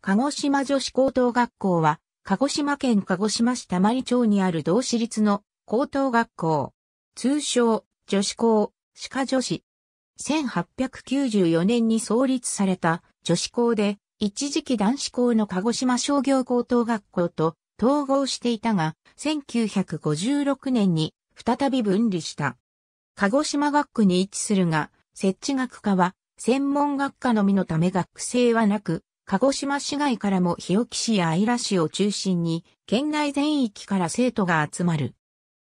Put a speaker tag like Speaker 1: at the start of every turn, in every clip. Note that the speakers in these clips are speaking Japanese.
Speaker 1: 鹿児島女子高等学校は、鹿児島県鹿児島市玉里町に
Speaker 2: ある同市立の高等学校。通称、女子校、歯科女子。1894年に創立された女子校で、一時期男子校の鹿児島商業高等学校と統合していたが、1956年に再び分離した。鹿児島学区に位置するが、設置学科は専門学科のみのため学生はなく、鹿児島市外からも日置市や愛良市を中心に、県内全域から生徒が集まる。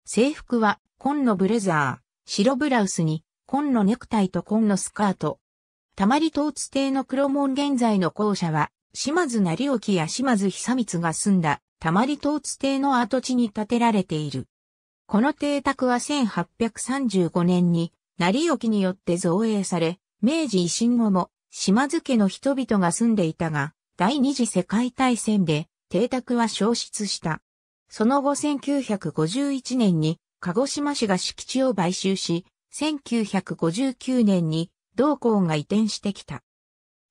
Speaker 2: 制服は、紺のブレザー、白ブラウスに、紺のネクタイと紺のスカート。たまり統治邸の黒門現在の校舎は、島津成沖や島津久光が住んだ、たまり統治邸の跡地に建てられている。この邸宅は1835年に、成沖によって造営され、明治維新後も島津家の人々が住んでいたが、第二次世界大戦で邸宅は消失した。その後1951年に鹿児島市が敷地を買収し、1959年に同校が移転してきた。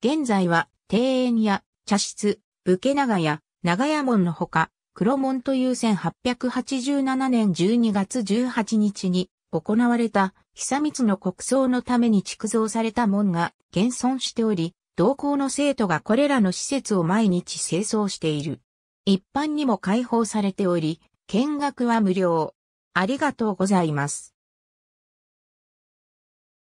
Speaker 2: 現在は庭園や茶室、武家長屋、長屋門のほか、黒門という1887年12月18日に行われた久光の国葬のために築造された門が現存しており、同校の生徒がこれらの施設を毎日清掃している。一般にも開放されており、見
Speaker 1: 学は無料。ありがとうございます。